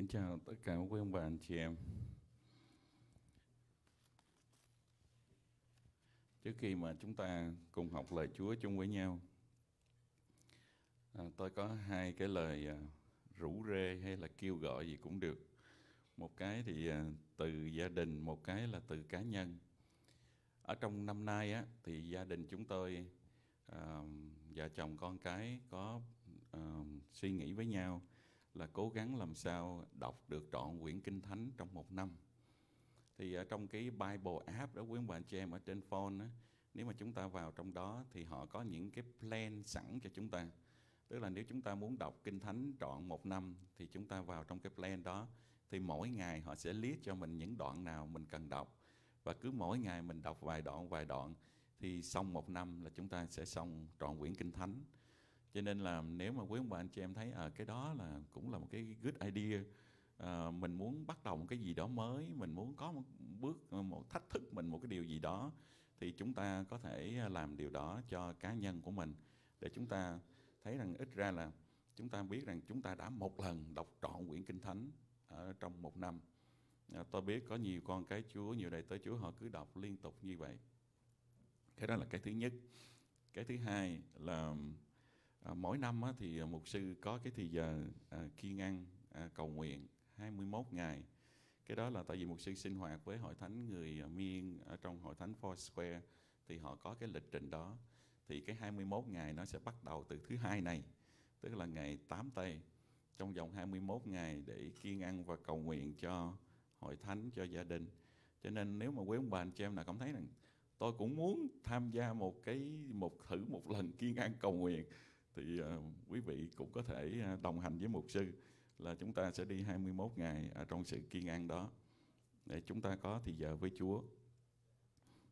Kính chào tất cả quý ông bà anh chị em. Trước khi mà chúng ta cùng học lời Chúa chung với nhau, à, tôi có hai cái lời à, rủ rê hay là kêu gọi gì cũng được. Một cái thì à, từ gia đình, một cái là từ cá nhân. Ở trong năm nay á, thì gia đình chúng tôi à, vợ chồng con cái có à, suy nghĩ với nhau là cố gắng làm sao đọc được trọn quyển kinh thánh trong một năm thì ở trong cái Bible app đó quý ông bà anh chị em ở trên phone đó, nếu mà chúng ta vào trong đó thì họ có những cái plan sẵn cho chúng ta tức là nếu chúng ta muốn đọc kinh thánh trọn một năm thì chúng ta vào trong cái plan đó thì mỗi ngày họ sẽ list cho mình những đoạn nào mình cần đọc và cứ mỗi ngày mình đọc vài đoạn vài đoạn thì xong một năm là chúng ta sẽ xong trọn quyển kinh thánh cho nên là nếu mà quý ông bà anh chị em thấy à, cái đó là cũng là một cái good idea à, mình muốn bắt đầu một cái gì đó mới mình muốn có một bước một thách thức mình một cái điều gì đó thì chúng ta có thể làm điều đó cho cá nhân của mình để chúng ta thấy rằng ít ra là chúng ta biết rằng chúng ta đã một lần đọc trọn quyển kinh thánh ở trong một năm à, tôi biết có nhiều con cái chúa nhiều đầy tới chúa họ cứ đọc liên tục như vậy cái đó là cái thứ nhất cái thứ hai là À, mỗi năm á, thì à, mục sư có cái thì giờ à, kiên ăn à, cầu nguyện 21 ngày. Cái đó là tại vì mục sư sinh hoạt với hội thánh người à, Miên ở trong hội thánh Square thì họ có cái lịch trình đó. Thì cái 21 ngày nó sẽ bắt đầu từ thứ hai này, tức là ngày 8 tây trong vòng 21 ngày để kiên ăn và cầu nguyện cho hội thánh cho gia đình. Cho nên nếu mà quý ông bà anh chị em nào cảm thấy rằng tôi cũng muốn tham gia một cái một thử một lần kiên ăn cầu nguyện thì uh, quý vị cũng có thể ờ, đồng hành với mục sư là chúng ta sẽ đi 21 ngày ở à, trong sự kiên an đó để chúng ta có thì giờ với Chúa.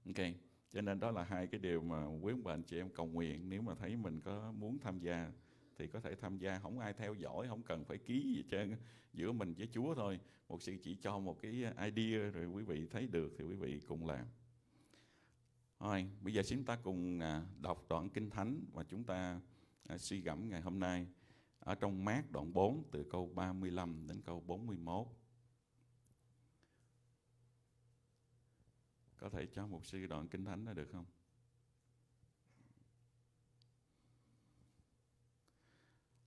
Ok, cho nên đó là hai cái điều mà quý ông bà anh chị em cầu nguyện nếu mà thấy mình có muốn tham gia thì có thể tham gia không ai theo dõi không cần phải ký gì trơn giữa mình với Chúa thôi một sự chỉ cho một cái idea rồi quý vị thấy được thì quý vị cùng làm Thôi, bây giờ chúng ta cùng à, đọc đoạn kinh thánh và chúng ta À, suy gẫm ngày hôm nay ở trong mát đoạn 4 từ câu 35 đến câu 41. Có thể cho một suy đoạn kinh thánh đó được không?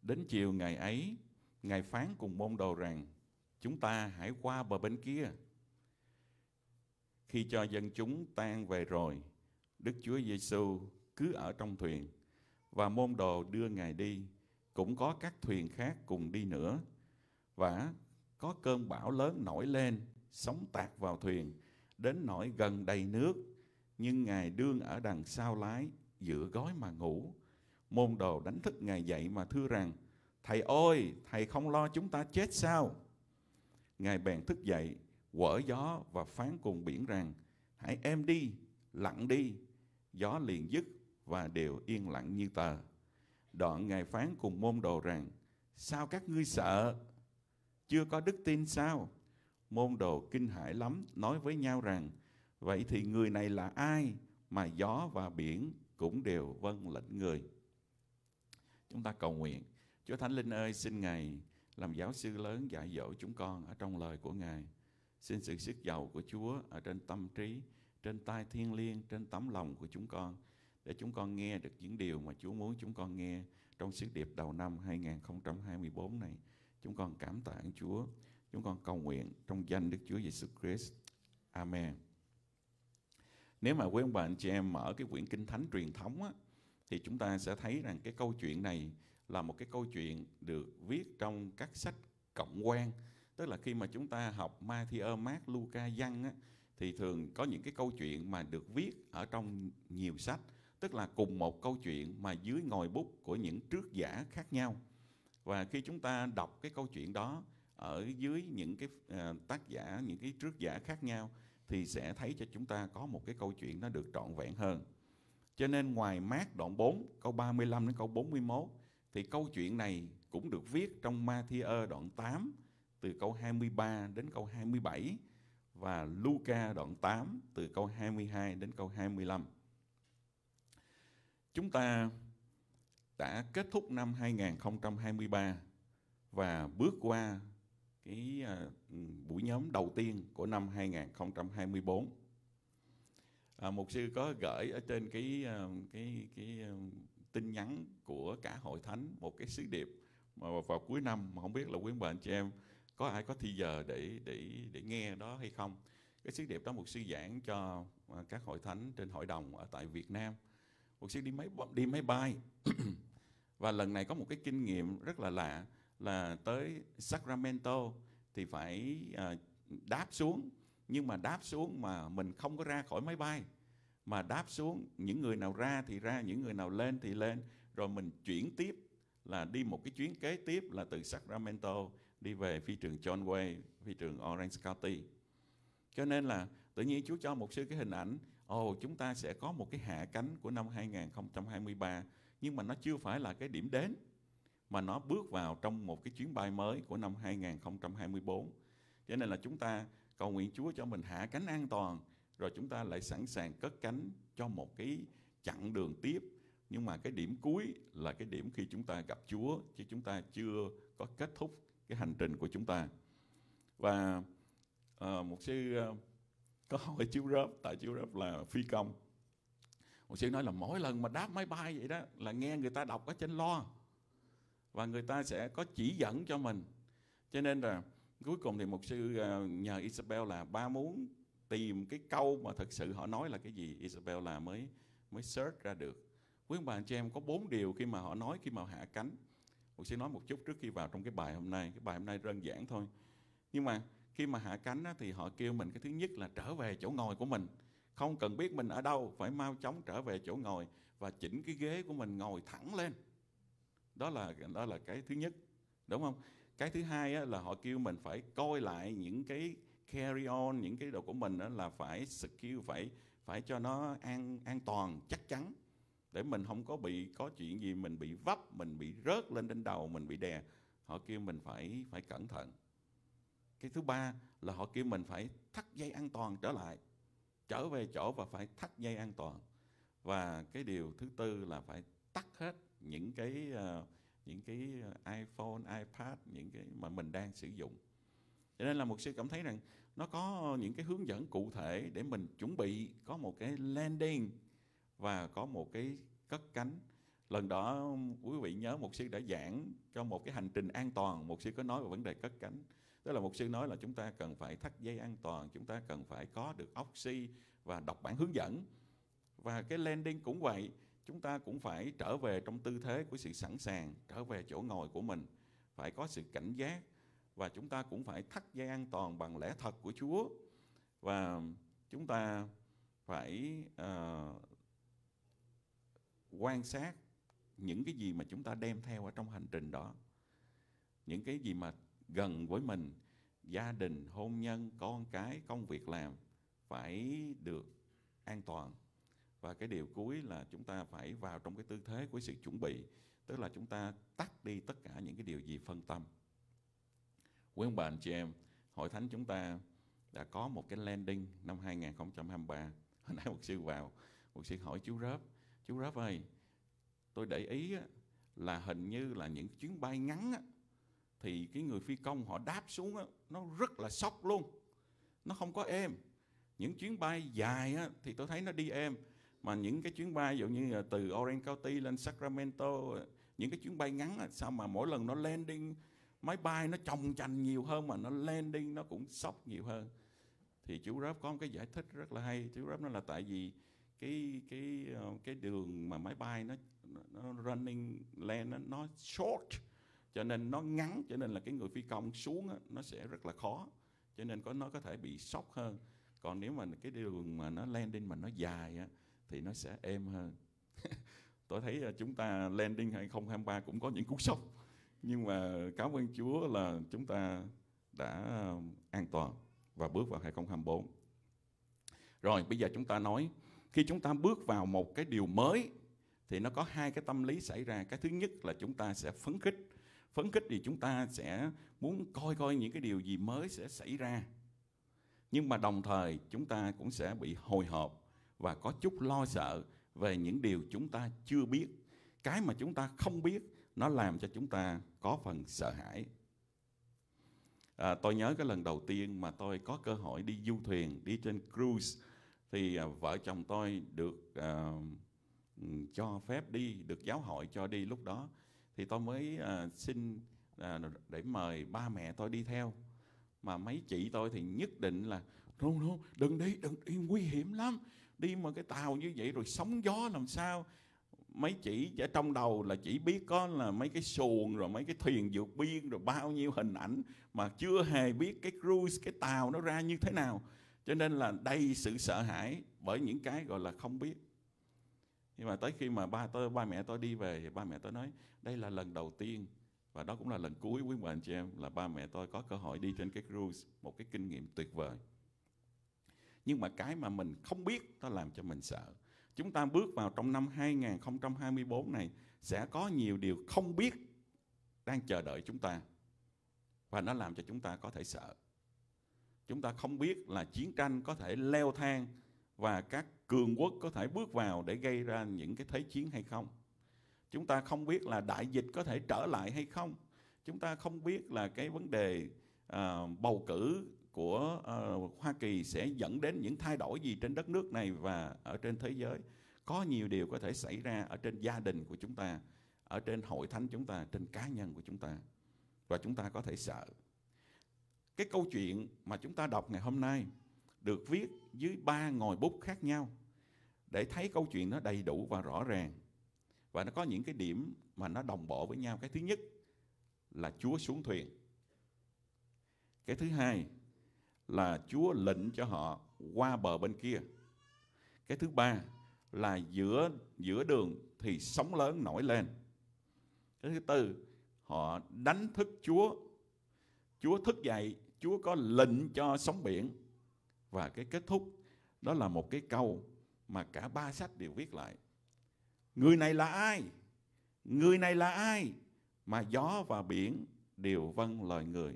Đến chiều ngày ấy, Ngài phán cùng môn đồ rằng, chúng ta hãy qua bờ bên kia. Khi cho dân chúng tan về rồi, Đức Chúa Giêsu cứ ở trong thuyền và môn đồ đưa Ngài đi, cũng có các thuyền khác cùng đi nữa. Và có cơn bão lớn nổi lên, sóng tạt vào thuyền, đến nỗi gần đầy nước, nhưng Ngài đương ở đằng sau lái, giữa gói mà ngủ. Môn đồ đánh thức Ngài dậy mà thưa rằng, Thầy ơi, Thầy không lo chúng ta chết sao? Ngài bèn thức dậy, quở gió và phán cùng biển rằng, Hãy em đi, lặng đi. Gió liền dứt và đều yên lặng như tờ. Đoạn Ngài phán cùng môn đồ rằng, sao các ngươi sợ? Chưa có đức tin sao? Môn đồ kinh hãi lắm, nói với nhau rằng, vậy thì người này là ai mà gió và biển cũng đều vâng lệnh người? Chúng ta cầu nguyện, Chúa Thánh Linh ơi, xin Ngài làm giáo sư lớn dạy dỗ chúng con ở trong lời của Ngài. Xin sự sức giàu của Chúa ở trên tâm trí, trên tai thiên liêng, trên tấm lòng của chúng con để chúng con nghe được những điều mà Chúa muốn chúng con nghe trong sứ điệp đầu năm 2024 này. Chúng con cảm tạ Chúa, chúng con cầu nguyện trong danh Đức Chúa Giêsu Christ. Amen. Nếu mà quý ông bà anh chị em mở cái quyển Kinh Thánh truyền thống á, thì chúng ta sẽ thấy rằng cái câu chuyện này là một cái câu chuyện được viết trong các sách cộng quan tức là khi mà chúng ta học Matthew, Mark, Luca, Giăng á, thì thường có những cái câu chuyện mà được viết ở trong nhiều sách tức là cùng một câu chuyện mà dưới ngòi bút của những trước giả khác nhau và khi chúng ta đọc cái câu chuyện đó ở dưới những cái à, tác giả những cái trước giả khác nhau thì sẽ thấy cho chúng ta có một cái câu chuyện nó được trọn vẹn hơn. Cho nên ngoài mát đoạn 4 câu 35 đến câu 41 thì câu chuyện này cũng được viết trong Matthew đoạn 8 từ câu 23 đến câu 27 và Luca đoạn 8 từ câu 22 đến câu 25. Chúng ta đã kết thúc năm 2023 và bước qua cái à, buổi nhóm đầu tiên của năm 2024. À, một sư có gửi ở trên cái à, cái cái à, tin nhắn của cả hội thánh một cái sứ điệp mà vào cuối năm mà không biết là quý bệnh chị em có ai có thi giờ để để để nghe đó hay không cái sứ điệp đó một sư giảng cho các hội thánh trên hội đồng ở tại Việt Nam một sư đi máy đi máy bay và lần này có một cái kinh nghiệm rất là lạ là tới Sacramento thì phải à, đáp xuống nhưng mà đáp xuống mà mình không có ra khỏi máy bay mà đáp xuống những người nào ra thì ra những người nào lên thì lên rồi mình chuyển tiếp là đi một cái chuyến kế tiếp là từ Sacramento đi về phi trường John Way phi trường Orange County cho nên là tự nhiên Chúa cho một sư cái hình ảnh ồ chúng ta sẽ có một cái hạ cánh của năm 2023 nhưng mà nó chưa phải là cái điểm đến mà nó bước vào trong một cái chuyến bay mới của năm 2024. Cho nên là chúng ta cầu nguyện Chúa cho mình hạ cánh an toàn rồi chúng ta lại sẵn sàng cất cánh cho một cái chặng đường tiếp nhưng mà cái điểm cuối là cái điểm khi chúng ta gặp Chúa chứ chúng ta chưa có kết thúc cái hành trình của chúng ta. Và uh, một sư uh, có hỏi chiếu rớp tại chiếu rớp là phi công một sư nói là mỗi lần mà đáp máy bay vậy đó là nghe người ta đọc ở trên lo và người ta sẽ có chỉ dẫn cho mình cho nên là cuối cùng thì một sư à, nhờ Isabel là ba muốn tìm cái câu mà thật sự họ nói là cái gì Isabel là mới mới search ra được quý ông bà anh chị em có bốn điều khi mà họ nói khi mà hạ cánh một sư nói một chút trước khi vào trong cái bài hôm nay cái bài hôm nay đơn giản thôi nhưng mà khi mà hạ cánh thì họ kêu mình cái thứ nhất là trở về chỗ ngồi của mình không cần biết mình ở đâu phải mau chóng trở về chỗ ngồi và chỉnh cái ghế của mình ngồi thẳng lên đó là đó là cái thứ nhất đúng không cái thứ hai là họ kêu mình phải coi lại những cái carry on những cái đồ của mình đó là phải secure phải phải cho nó an an toàn chắc chắn để mình không có bị có chuyện gì mình bị vấp mình bị rớt lên trên đầu mình bị đè họ kêu mình phải phải cẩn thận cái thứ ba là họ kêu mình phải thắt dây an toàn trở lại trở về chỗ và phải thắt dây an toàn và cái điều thứ tư là phải tắt hết những cái uh, những cái iPhone, iPad những cái mà mình đang sử dụng. Cho nên là một sư cảm thấy rằng nó có những cái hướng dẫn cụ thể để mình chuẩn bị có một cái landing và có một cái cất cánh. Lần đó quý vị nhớ một sư đã giảng cho một cái hành trình an toàn, một sư có nói về vấn đề cất cánh tức là mục sư nói là chúng ta cần phải thắt dây an toàn chúng ta cần phải có được oxy và đọc bản hướng dẫn và cái landing cũng vậy chúng ta cũng phải trở về trong tư thế của sự sẵn sàng trở về chỗ ngồi của mình phải có sự cảnh giác và chúng ta cũng phải thắt dây an toàn bằng lẽ thật của Chúa và chúng ta phải uh, quan sát những cái gì mà chúng ta đem theo ở trong hành trình đó những cái gì mà gần với mình gia đình hôn nhân con cái công việc làm phải được an toàn và cái điều cuối là chúng ta phải vào trong cái tư thế của sự chuẩn bị tức là chúng ta tắt đi tất cả những cái điều gì phân tâm quý ông bà anh chị em hội thánh chúng ta đã có một cái landing năm 2023 hồi nãy một sư vào một sư hỏi chú rớp chú rớp ơi tôi để ý là hình như là những chuyến bay ngắn thì cái người phi công họ đáp xuống á, nó rất là sốc luôn nó không có êm những chuyến bay dài á, thì tôi thấy nó đi êm mà những cái chuyến bay dụ như từ Orange County lên Sacramento những cái chuyến bay ngắn á, sao mà mỗi lần nó landing máy bay nó chồng chành nhiều hơn mà nó landing nó cũng sốc nhiều hơn thì chú Rớp có một cái giải thích rất là hay chú Rớp nói là tại vì cái cái ờ, cái đường mà máy bay nó nó running land nó, nó short cho nên nó ngắn cho nên là cái người phi công xuống á, nó sẽ rất là khó cho nên có nó có thể bị sốc hơn còn nếu mà cái đường mà nó landing mà nó dài á, thì nó sẽ êm hơn tôi thấy ờ, chúng ta landing 2023 cũng có những cú sốc nhưng mà cảm ơn Chúa là chúng ta đã ờ, an toàn và bước vào 2024 rồi bây giờ chúng ta nói khi chúng ta bước vào một cái điều mới thì nó có hai cái tâm lý xảy ra cái thứ nhất là chúng ta sẽ phấn khích phấn khích thì chúng ta sẽ muốn coi coi những cái điều gì mới sẽ xảy ra nhưng mà đồng thời chúng ta cũng sẽ bị hồi hộp và có chút lo sợ về những điều chúng ta chưa biết cái mà chúng ta không biết nó làm cho chúng ta có phần sợ hãi à, tôi nhớ cái lần đầu tiên mà tôi có cơ hội đi du thuyền đi trên cruise thì à, vợ chồng tôi được à, ừ, cho phép đi được giáo hội cho đi lúc đó thì tôi mới à, xin à, để mời ba mẹ tôi đi theo mà mấy chị tôi thì nhất định là không không đừng đi đừng đi nguy hiểm lắm đi mà cái tàu như vậy rồi sóng gió làm sao mấy chị ở trong đầu là chỉ biết có là mấy cái xuồng rồi mấy cái thuyền vượt biên rồi bao nhiêu hình ảnh mà chưa hề biết cái cruise cái tàu nó ra như thế nào cho nên là đầy sự sợ hãi bởi những cái gọi là không biết nhưng mà tới khi mà ba tôi ba mẹ tôi đi về thì ba mẹ tôi nói đây là lần đầu tiên và đó cũng là lần cuối quý mời anh chị em là ba mẹ tôi có cơ hội đi trên cái cruise một cái kinh nghiệm tuyệt vời nhưng mà cái mà mình không biết nó làm cho mình sợ chúng ta bước vào trong năm 2024 này sẽ có nhiều điều không biết đang chờ đợi chúng ta và nó làm cho chúng ta có thể sợ chúng ta không biết là chiến tranh có thể leo thang và các cường quốc có thể bước vào để gây ra những cái thế chiến hay không. Chúng ta không biết là đại dịch có thể trở lại hay không. Chúng ta không biết là cái vấn đề uh, bầu cử của uh, Hoa Kỳ sẽ dẫn đến những thay đổi gì trên đất nước này và ở trên thế giới. Có nhiều điều có thể xảy ra ở trên gia đình của chúng ta, ở trên hội thánh chúng ta, trên cá nhân của chúng ta. Và chúng ta có thể sợ. Cái câu chuyện mà chúng ta đọc ngày hôm nay được viết dưới ba ngòi bút khác nhau để thấy câu chuyện nó đầy đủ và rõ ràng và nó có những cái điểm mà nó đồng bộ với nhau cái thứ nhất là Chúa xuống thuyền cái thứ hai là Chúa lệnh cho họ qua bờ bên kia cái thứ ba là giữa giữa đường thì sóng lớn nổi lên cái thứ tư họ đánh thức Chúa Chúa thức dậy Chúa có lệnh cho sóng biển và cái kết thúc đó là một cái câu mà cả ba sách đều viết lại. Người này là ai? Người này là ai? Mà gió và biển đều vâng lời người.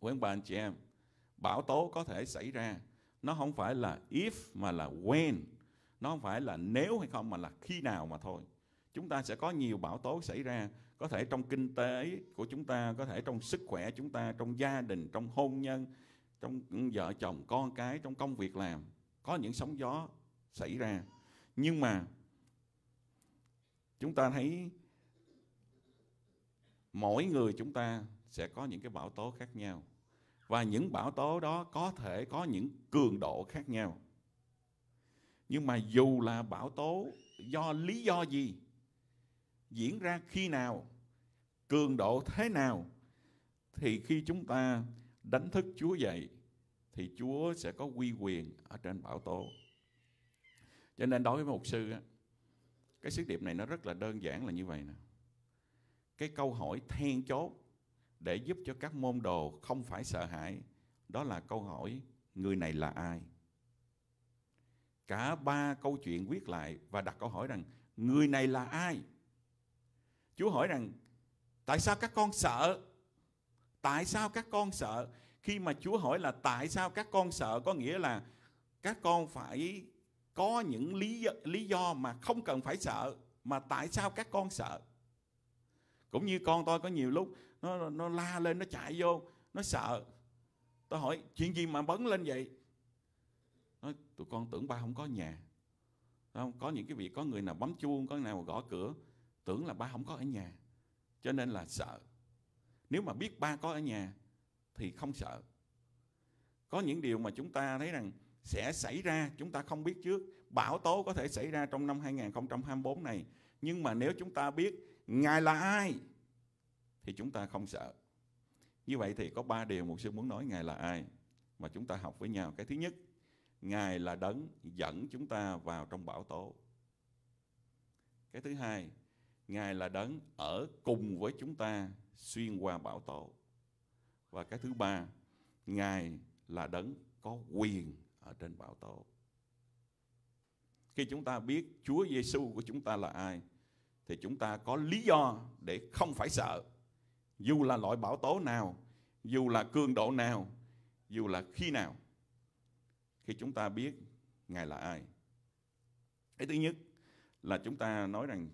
Quý ông bà anh chị em, bão tố có thể xảy ra. Nó không phải là if mà là when. Nó không phải là nếu hay không mà là khi nào mà thôi. Chúng ta sẽ có nhiều bão tố xảy ra. Có thể trong kinh tế của chúng ta, có thể trong sức khỏe chúng ta, trong gia đình, trong hôn nhân, trong vợ chồng, con cái, trong công việc làm có những sóng gió xảy ra nhưng mà chúng ta thấy mỗi người chúng ta sẽ có những cái bão tố khác nhau và những bão tố đó có thể có những cường độ khác nhau nhưng mà dù là bão tố do lý do gì diễn ra khi nào cường độ thế nào thì khi chúng ta đánh thức chúa dậy thì Chúa sẽ có quy quyền ở trên bảo tố. Cho nên đối với một sư á, cái sứ điệp này nó rất là đơn giản là như vậy nè. Cái câu hỏi then chốt để giúp cho các môn đồ không phải sợ hãi đó là câu hỏi người này là ai? Cả ba câu chuyện viết lại và đặt câu hỏi rằng người này là ai? Chúa hỏi rằng tại sao các con sợ? Tại sao các con sợ? Khi mà Chúa hỏi là tại sao các con sợ có nghĩa là các con phải có những lý do, lý do mà không cần phải sợ mà tại sao các con sợ. Cũng như con tôi có nhiều lúc nó nó la lên nó chạy vô, nó sợ. Tôi hỏi chuyện gì mà bấn lên vậy? Nói, tụi con tưởng ba không có nhà. Không, có những cái việc có người nào bấm chuông, có người nào gõ cửa, tưởng là ba không có ở nhà. Cho nên là sợ. Nếu mà biết ba có ở nhà thì không sợ. Có những điều mà chúng ta thấy rằng sẽ xảy ra, chúng ta không biết trước. Bão tố có thể xảy ra trong năm 2024 này. Nhưng mà nếu chúng ta biết Ngài là ai, thì chúng ta không sợ. Như vậy thì có ba điều một sư muốn nói Ngài là ai mà chúng ta học với nhau. Cái thứ nhất, Ngài là đấng dẫn chúng ta vào trong bão tố. Cái thứ hai, Ngài là đấng ở cùng với chúng ta xuyên qua bão tố. Và cái thứ ba, Ngài là đấng có quyền ở trên bảo tố. Khi chúng ta biết Chúa Giêsu của chúng ta là ai, thì chúng ta có lý do để không phải sợ. Dù là loại bảo tố nào, dù là cường độ nào, dù là khi nào. Khi chúng ta biết Ngài là ai. Cái thứ nhất là chúng ta nói rằng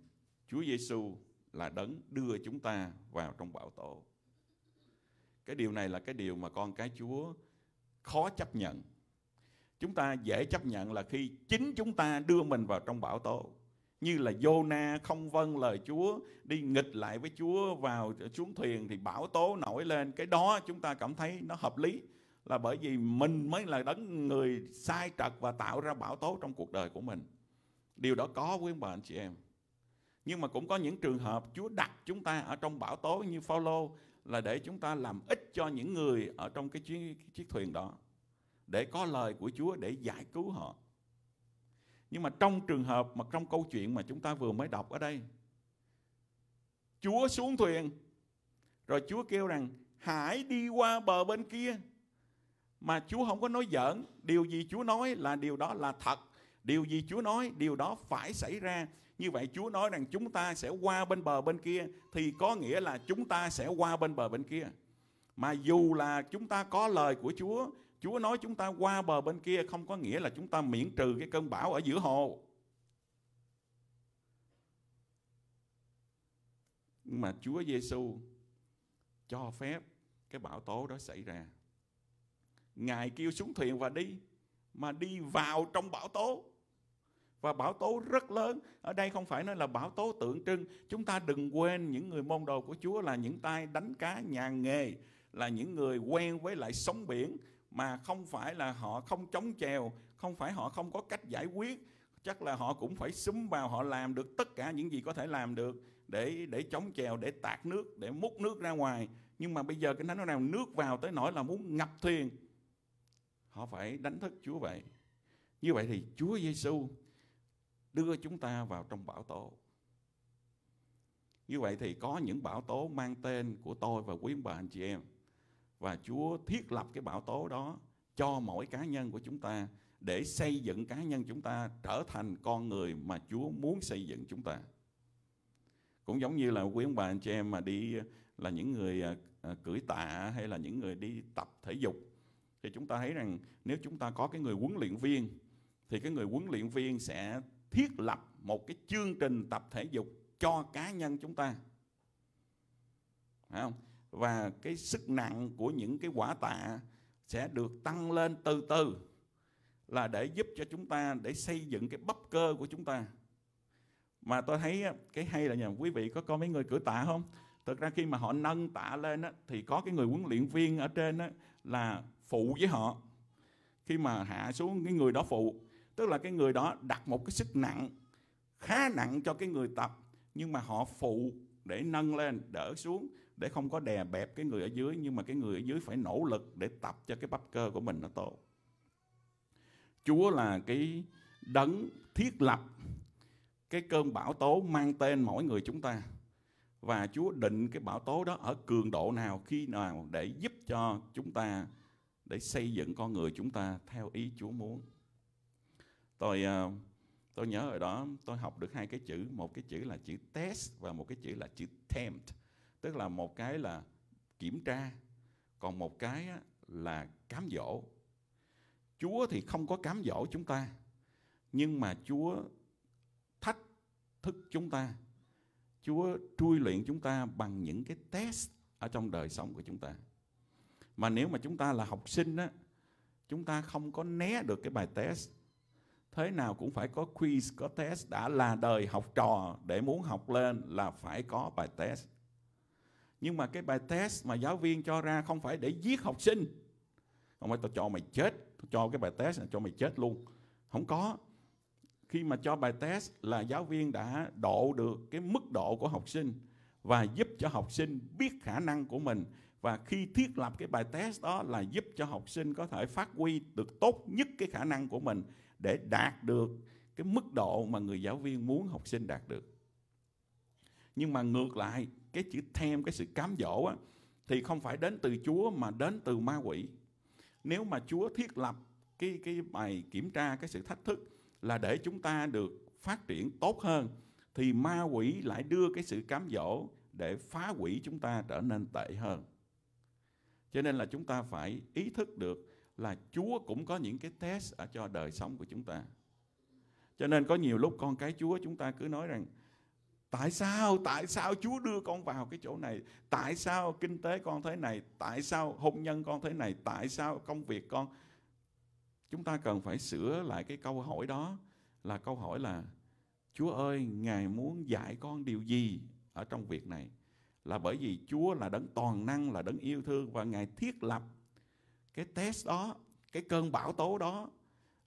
Chúa Giêsu là đấng đưa chúng ta vào trong bảo tố cái điều này là cái điều mà con cái chúa khó chấp nhận chúng ta dễ chấp nhận là khi chính chúng ta đưa mình vào trong bão tố như là Jonah không vâng lời Chúa đi nghịch lại với Chúa vào xuống thuyền thì bão tố nổi lên cái đó chúng ta cảm thấy nó hợp lý là bởi vì mình mới là đấng người sai trật và tạo ra bão tố trong cuộc đời của mình điều đó có quý bà anh chị em nhưng mà cũng có những trường hợp Chúa đặt chúng ta ở trong bão tố như Phaolô là để chúng ta làm ích cho những người ở trong cái chuyến cái chiếc thuyền đó để có lời của Chúa để giải cứu họ. Nhưng mà trong trường hợp mà trong câu chuyện mà chúng ta vừa mới đọc ở đây, Chúa xuống thuyền rồi Chúa kêu rằng hãy đi qua bờ bên kia mà Chúa không có nói giỡn, điều gì Chúa nói là điều đó là thật. Điều gì Chúa nói, điều đó phải xảy ra. Như vậy Chúa nói rằng chúng ta sẽ qua bên bờ bên kia thì có nghĩa là chúng ta sẽ qua bên bờ bên kia. Mà dù là chúng ta có lời của Chúa, Chúa nói chúng ta qua bờ bên kia không có nghĩa là chúng ta miễn trừ cái cơn bão ở giữa hồ. Nhưng mà Chúa Giêsu cho phép cái bão tố đó xảy ra. Ngài kêu xuống thuyền và đi mà đi vào trong bão tố và bão tố rất lớn ở đây không phải nói là bão tố tượng trưng chúng ta đừng quên những người môn đồ của chúa là những tay đánh cá nhà nghề là những người quen với lại sóng biển mà không phải là họ không chống chèo không phải họ không có cách giải quyết chắc là họ cũng phải xúm vào họ làm được tất cả những gì có thể làm được để để chống chèo để tạt nước để múc nước ra ngoài nhưng mà bây giờ cái thánh nói nào nước vào tới nỗi là muốn ngập thuyền họ phải đánh thức Chúa vậy như vậy thì Chúa Giêsu đưa chúng ta vào trong bão tố. Như vậy thì có những bão tố mang tên của tôi và quý bà anh chị em. Và Chúa thiết lập cái bão tố đó cho mỗi cá nhân của chúng ta để xây dựng cá nhân chúng ta trở thành con người mà Chúa muốn xây dựng chúng ta. Cũng giống như là quý ông bà anh chị em mà đi ờ, là những người ờ, ờ, cưỡi tạ hay là những người đi tập thể dục thì chúng ta thấy rằng nếu chúng ta có cái người huấn luyện viên thì cái người huấn luyện viên sẽ thiết lập một cái chương trình tập thể dục cho cá nhân chúng ta Phải không? và cái sức nặng của những cái quả tạ sẽ được tăng lên từ từ là để giúp cho chúng ta để xây dựng cái bắp cơ của chúng ta mà tôi thấy cái hay là nhà quý vị có coi mấy người cử tạ không thực ra khi mà họ nâng tạ lên á, thì có cái người huấn luyện viên ở trên á, là phụ với họ khi mà hạ xuống cái người đó phụ tức là cái người đó đặt một cái sức nặng khá nặng cho cái người tập nhưng mà họ phụ để nâng lên đỡ xuống để không có đè bẹp cái người ở dưới nhưng mà cái người ở dưới phải nỗ lực để tập cho cái bắp cơ của mình nó tốt chúa là cái đấng thiết lập cái cơn bão tố mang tên mỗi người chúng ta và chúa định cái bão tố đó ở cường độ nào khi nào để giúp cho chúng ta để xây dựng con người chúng ta theo ý chúa muốn tôi ờ, tôi nhớ ở đó tôi học được hai cái chữ một cái chữ là chữ test và một cái chữ là chữ tempt tức là một cái là kiểm tra còn một cái là cám dỗ chúa thì không có cám dỗ chúng ta nhưng mà chúa thách thức chúng ta chúa trui luyện chúng ta bằng những cái test ở trong đời sống của chúng ta mà nếu mà chúng ta là học sinh á chúng ta không có né được cái bài test thế nào cũng phải có quiz, có test. Đã là đời học trò để muốn học lên là phải có bài test. Nhưng mà cái bài test mà giáo viên cho ra không phải để giết học sinh. Không phải tao cho mày chết, tao cho cái bài test là cho mày chết luôn. Không có. Khi mà cho bài test là giáo viên đã độ được cái mức độ của học sinh và giúp cho học sinh biết khả năng của mình và khi thiết lập cái bài test đó là giúp cho học sinh có thể phát huy được tốt nhất cái khả năng của mình để đạt được cái mức độ mà người giáo viên muốn học sinh đạt được nhưng mà ngược lại cái chữ thêm cái sự cám dỗ á, thì không phải đến từ Chúa mà đến từ ma quỷ nếu mà Chúa thiết lập cái cái bài kiểm tra cái sự thách thức là để chúng ta được phát triển tốt hơn thì ma quỷ lại đưa cái sự cám dỗ để phá hủy chúng ta trở nên tệ hơn cho nên là chúng ta phải ý thức được là Chúa cũng có những cái test ở cho đời sống của chúng ta. Cho nên có nhiều lúc con cái Chúa chúng ta cứ nói rằng tại sao tại sao Chúa đưa con vào cái chỗ này, tại sao kinh tế con thế này, tại sao hôn nhân con thế này, tại sao công việc con. Chúng ta cần phải sửa lại cái câu hỏi đó là câu hỏi là Chúa ơi, Ngài muốn dạy con điều gì ở trong việc này? Là bởi vì Chúa là đấng toàn năng, là đấng yêu thương và Ngài thiết lập cái test đó cái cơn bão tố đó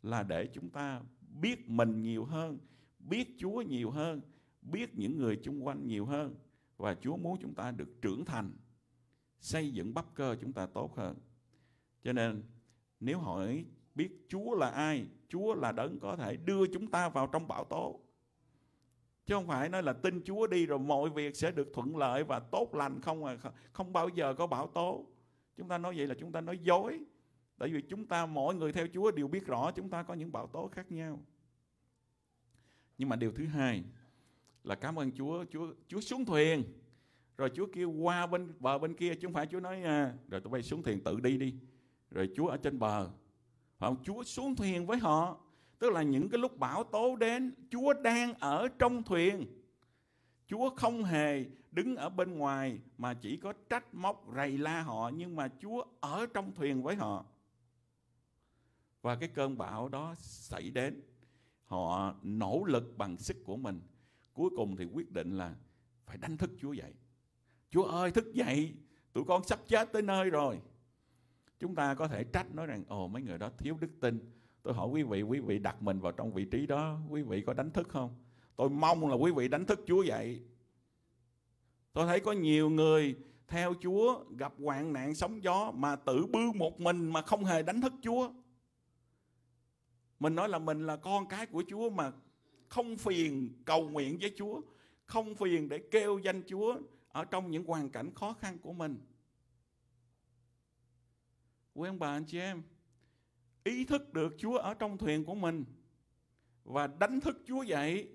là để chúng ta biết mình nhiều hơn biết chúa nhiều hơn biết những người chung quanh nhiều hơn và chúa muốn chúng ta được trưởng thành xây dựng bắp cơ chúng ta tốt hơn cho nên nếu hỏi biết chúa là ai chúa là đấng có thể đưa chúng ta vào trong bão tố chứ không phải nói là tin chúa đi rồi mọi việc sẽ được thuận lợi và tốt lành không à không bao giờ có bão tố Chúng ta nói vậy là chúng ta nói dối. Tại vì chúng ta mỗi người theo Chúa đều biết rõ chúng ta có những bảo tố khác nhau. Nhưng mà điều thứ hai là cảm ơn Chúa, Chúa Chúa xuống thuyền. Rồi Chúa kêu qua bên bờ bên kia chứ không phải Chúa nói à, rồi tụi bay xuống thuyền tự đi đi. Rồi Chúa ở trên bờ. Không, Chúa xuống thuyền với họ. Tức là những cái lúc bão tố đến, Chúa đang ở trong thuyền. Chúa không hề đứng ở bên ngoài mà chỉ có trách móc rầy la họ nhưng mà Chúa ở trong thuyền với họ. Và cái cơn bão đó xảy đến, họ nỗ lực bằng sức của mình. Cuối cùng thì quyết định là phải đánh thức Chúa dậy. Chúa ơi thức dậy, tụi con sắp chết tới nơi rồi. Chúng ta có thể trách nói rằng ồ mấy người đó thiếu đức tin. Tôi hỏi quý vị, quý vị đặt mình vào trong vị trí đó, quý vị có đánh thức không? Tôi mong là quý vị đánh thức Chúa dậy Tôi thấy có nhiều người theo Chúa gặp hoạn nạn sóng gió mà tự bư một mình mà không hề đánh thức Chúa. Mình nói là mình là con cái của Chúa mà không phiền cầu nguyện với Chúa, không phiền để kêu danh Chúa ở trong những hoàn cảnh khó khăn của mình. Quý ông bà anh chị em, ý thức được Chúa ở trong thuyền của mình và đánh thức Chúa dậy.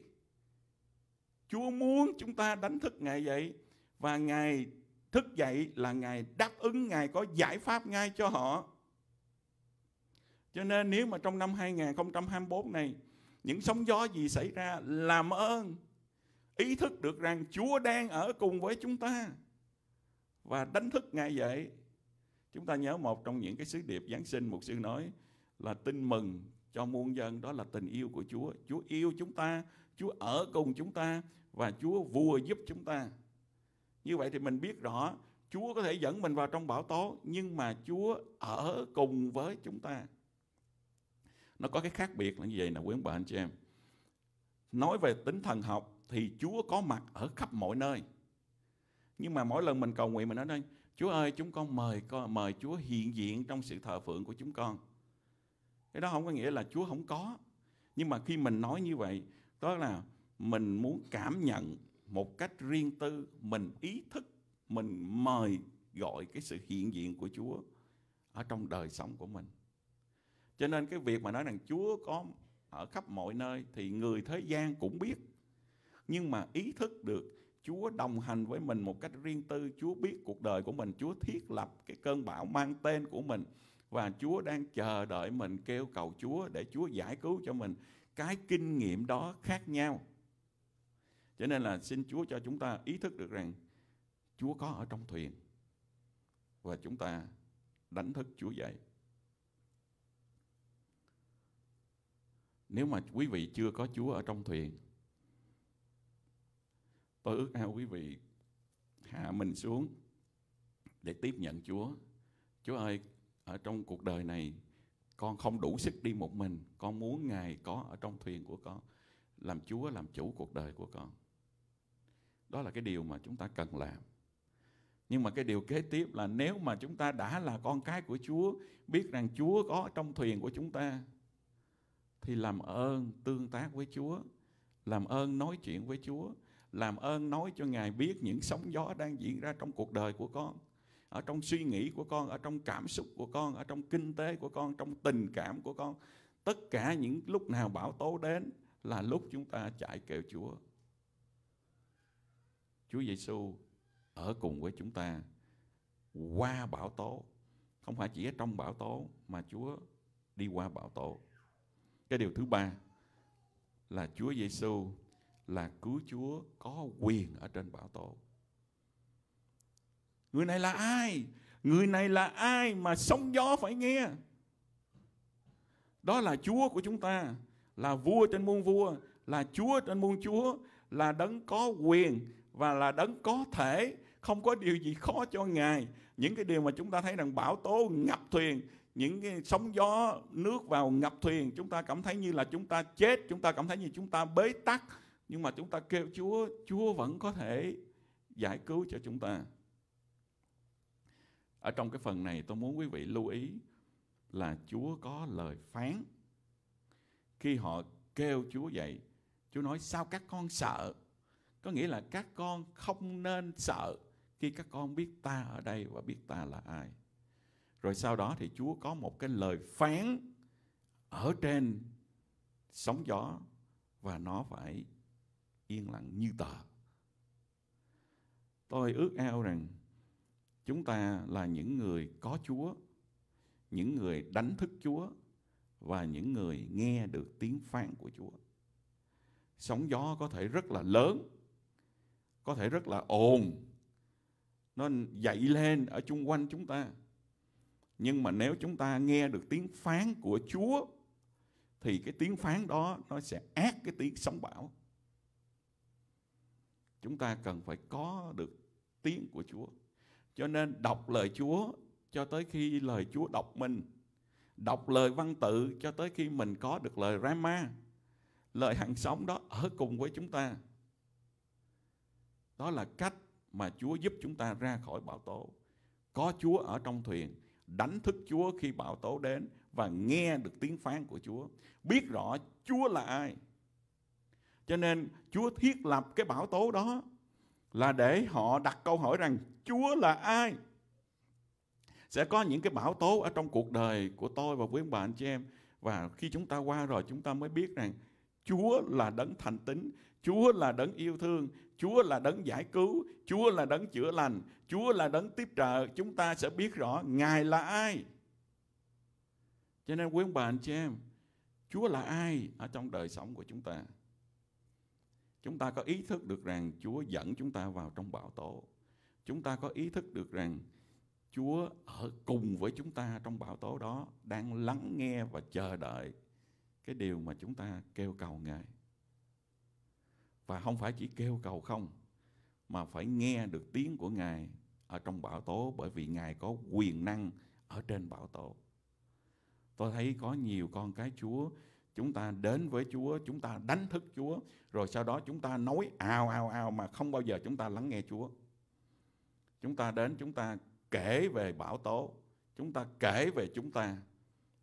Chúa muốn chúng ta đánh thức Ngài dậy và Ngài thức dậy là Ngài đáp ứng, Ngài có giải pháp ngay cho họ. Cho nên nếu mà trong năm 2024 này những sóng gió gì xảy ra, làm ơn ý thức được rằng Chúa đang ở cùng với chúng ta và đánh thức Ngài dậy. Chúng ta nhớ một trong những cái sứ điệp Giáng sinh một sư nói là tin mừng cho muôn dân đó là tình yêu của Chúa. Chúa yêu chúng ta, Chúa ở cùng chúng ta và Chúa vua giúp chúng ta. Như vậy thì mình biết rõ Chúa có thể dẫn mình vào trong bão tố nhưng mà Chúa ở cùng với chúng ta. Nó có cái khác biệt là như vậy nè quý ông bà anh chị em. Nói về tính thần học thì Chúa có mặt ở khắp mọi nơi. Nhưng mà mỗi lần mình cầu nguyện mình nói đây, Chúa ơi chúng con mời con mời Chúa hiện diện trong sự thờ phượng của chúng con. Cái đó không có nghĩa là Chúa không có. Nhưng mà khi mình nói như vậy, đó là mình muốn cảm nhận một cách riêng tư mình ý thức mình mời gọi cái sự hiện diện của Chúa ở trong đời sống của mình cho nên cái việc mà nói rằng Chúa có ở khắp mọi nơi thì người thế gian cũng biết nhưng mà ý thức được Chúa đồng hành với mình một cách riêng tư Chúa biết cuộc đời của mình Chúa thiết lập cái cơn bão mang tên của mình và Chúa đang chờ đợi mình kêu cầu Chúa để Chúa giải cứu cho mình cái kinh nghiệm đó khác nhau cho nên là xin Chúa cho chúng ta ý thức được rằng Chúa có ở trong thuyền và chúng ta đánh thức Chúa dậy. Nếu mà quý vị chưa có Chúa ở trong thuyền, tôi ước ao quý vị hạ mình xuống để tiếp nhận Chúa. Chúa ơi, ở trong cuộc đời này con không đủ sức đi một mình, con muốn Ngài có ở trong thuyền của con, làm Chúa làm chủ cuộc đời của con. Đó là cái điều mà chúng ta cần làm. Nhưng mà cái điều kế tiếp là nếu mà chúng ta đã là con cái của Chúa, biết rằng Chúa có trong thuyền của chúng ta, thì làm ơn tương tác với Chúa, làm ơn nói chuyện với Chúa, làm ơn nói cho Ngài biết những sóng gió đang diễn ra trong cuộc đời của con, ở trong suy nghĩ của con, ở trong cảm xúc của con, ở trong kinh tế của con, trong tình cảm của con. Tất cả những lúc nào bão tố đến là lúc chúng ta chạy kêu Chúa. Chúa Giêsu ở cùng với chúng ta qua bão tố không phải chỉ ở trong bão tố mà Chúa đi qua bão tố cái điều thứ ba là Chúa Giêsu là cứu Chúa có quyền ở trên bão tố người này là ai người này là ai mà sóng gió phải nghe đó là Chúa của chúng ta là vua trên muôn vua là Chúa trên muôn Chúa là đấng có quyền và là đấng có thể không có điều gì khó cho ngài những cái điều mà chúng ta thấy rằng bão tố ngập thuyền những cái sóng gió nước vào ngập thuyền chúng ta cảm thấy như là chúng ta chết chúng ta cảm thấy như chúng ta bế tắc nhưng mà chúng ta kêu Chúa Chúa vẫn có thể giải cứu cho chúng ta ở trong cái phần này tôi muốn quý vị lưu ý là Chúa có lời phán khi họ kêu Chúa vậy Chúa nói sao các con sợ có nghĩa là các con không nên sợ khi các con biết ta ở đây và biết ta là ai rồi sau đó thì chúa có một cái lời phán ở trên sóng gió và nó phải yên lặng như tờ tôi ước ao rằng chúng ta là những người có chúa những người đánh thức chúa và những người nghe được tiếng phán của chúa sóng gió có thể rất là lớn có thể rất là ồn nó dậy lên ở chung quanh chúng ta nhưng mà nếu chúng ta nghe được tiếng phán của Chúa thì cái tiếng phán đó nó sẽ ác cái tiếng sóng bão chúng ta cần phải có được tiếng của Chúa cho nên đọc lời Chúa cho tới khi lời Chúa đọc mình đọc lời văn tự cho tới khi mình có được lời Rama lời hàng sống đó ở cùng với chúng ta đó là cách mà Chúa giúp chúng ta ra khỏi bão tố. Có Chúa ở trong thuyền, đánh thức Chúa khi bão tố đến và nghe được tiếng phán của Chúa. Biết rõ Chúa là ai. Cho nên Chúa thiết lập cái bão tố đó là để họ đặt câu hỏi rằng Chúa là ai? Sẽ có những cái bão tố ở trong cuộc đời của tôi và quý ông bà anh chị em và khi chúng ta qua rồi chúng ta mới biết rằng Chúa là đấng thành tính. Chúa là đấng yêu thương, Chúa là đấng giải cứu, Chúa là đấng chữa lành, Chúa là đấng tiếp trợ. Chúng ta sẽ biết rõ Ngài là ai. Cho nên quý ông bà anh chị em, Chúa là ai ở trong đời sống của chúng ta? Chúng ta có ý thức được rằng Chúa dẫn chúng ta vào trong bảo tố. Chúng ta có ý thức được rằng Chúa ở cùng với chúng ta trong bảo tố đó đang lắng nghe và chờ đợi cái điều mà chúng ta kêu cầu Ngài. Và không phải chỉ kêu cầu không, mà phải nghe được tiếng của Ngài ở trong bảo tố bởi vì Ngài có quyền năng ở trên bảo tố. Tôi thấy có nhiều con cái Chúa, chúng ta đến với Chúa, chúng ta đánh thức Chúa, rồi sau đó chúng ta nói ào ào ào mà không bao giờ chúng ta lắng nghe Chúa. Chúng ta đến chúng ta kể về bảo tố, chúng ta kể về chúng ta,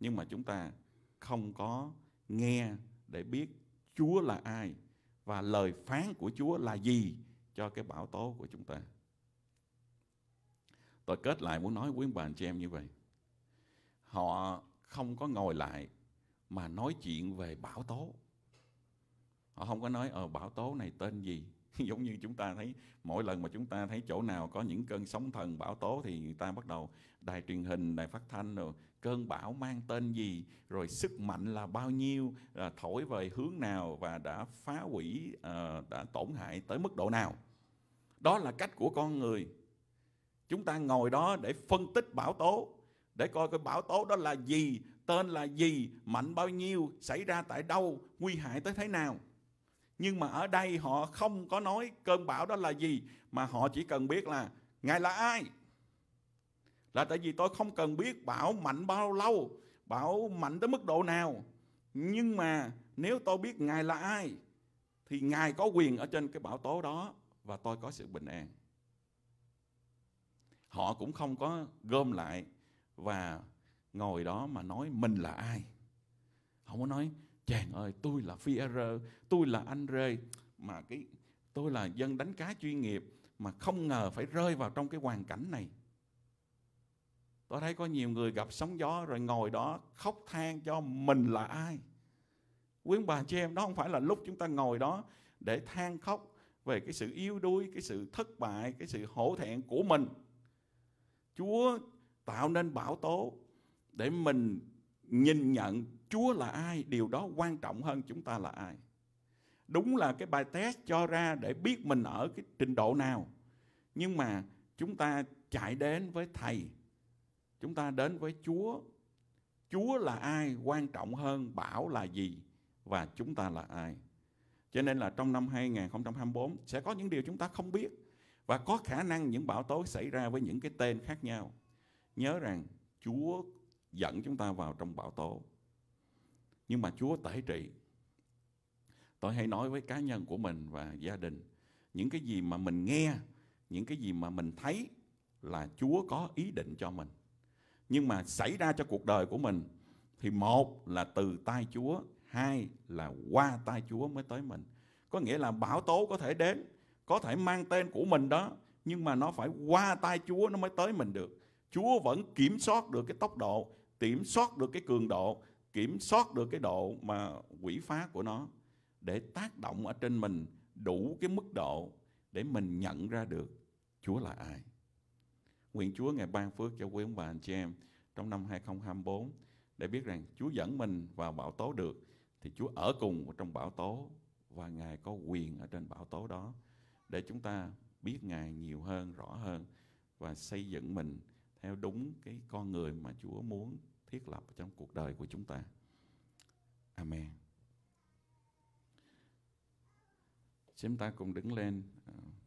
nhưng mà chúng ta không có nghe để biết Chúa là ai và lời phán của Chúa là gì cho cái bảo tố của chúng ta. Tôi kết lại muốn nói quý bà anh chị em như vậy. Họ không có ngồi lại mà nói chuyện về bảo tố. Họ không có nói ở ờ, bảo tố này tên gì, giống như chúng ta thấy mỗi lần mà chúng ta thấy chỗ nào có những cơn sóng thần bão tố thì người ta bắt đầu đài truyền hình đài phát thanh rồi cơn bão mang tên gì rồi sức mạnh là bao nhiêu là thổi về hướng nào và đã phá hủy à, đã tổn hại tới mức độ nào đó là cách của con người chúng ta ngồi đó để phân tích bão tố để coi cái bão tố đó là gì tên là gì mạnh bao nhiêu xảy ra tại đâu nguy hại tới thế nào nhưng mà ở đây họ không có nói cơn bão đó là gì mà họ chỉ cần biết là ngài là ai là tại vì tôi không cần biết bão mạnh bao lâu bão mạnh tới mức độ nào nhưng mà nếu tôi biết ngài là ai thì ngài có quyền ở trên cái bão tố đó và tôi có sự bình an họ cũng không có gom lại và ngồi đó mà nói mình là ai không có nói chàng ơi tôi là phi tôi là anh rê mà cái tôi là dân đánh cá chuyên nghiệp mà không ngờ phải rơi vào trong cái hoàn cảnh này tôi thấy có nhiều người gặp sóng gió rồi ngồi đó khóc than cho mình là ai quý bà chị em đó không phải là lúc chúng ta ngồi đó để than khóc về cái sự yếu đuối cái sự thất bại cái sự hổ thẹn của mình chúa tạo nên bão tố để mình nhìn nhận Chúa là ai, điều đó quan trọng hơn chúng ta là ai. Đúng là cái bài test cho ra để biết mình ở cái trình độ nào. Nhưng mà chúng ta chạy đến với Thầy, chúng ta đến với Chúa. Chúa là ai quan trọng hơn bảo là gì và chúng ta là ai. Cho nên là trong năm 2024 sẽ có những điều chúng ta không biết và có khả năng những bão tố xảy ra với những cái tên khác nhau. Nhớ rằng Chúa dẫn chúng ta vào trong bão tố. Nhưng mà Chúa tể trị. Tôi hay nói với cá nhân của mình và gia đình, những cái gì mà mình nghe, những cái gì mà mình thấy là Chúa có ý định cho mình. Nhưng mà xảy ra cho cuộc đời của mình thì một là từ tay Chúa, hai là qua tay Chúa mới tới mình. Có nghĩa là bão tố có thể đến, có thể mang tên của mình đó, nhưng mà nó phải qua tay Chúa nó mới tới mình được. Chúa vẫn kiểm soát được cái tốc độ kiểm soát được cái cường độ kiểm soát được cái độ mà quỷ phá của nó để tác động ở trên mình đủ cái mức độ để mình nhận ra được Chúa là ai. Nguyện Chúa ngày ban phước cho quý ông bà anh chị em trong năm 2024 để biết rằng Chúa dẫn mình vào bảo tố được thì Chúa ở cùng trong bảo tố và Ngài có quyền ở trên bảo tố đó để chúng ta biết Ngài nhiều hơn, rõ hơn và xây dựng mình theo đúng cái con người mà Chúa muốn thiết lập trong cuộc đời của chúng ta. Amen. Chúng ta cùng đứng lên. Ờ,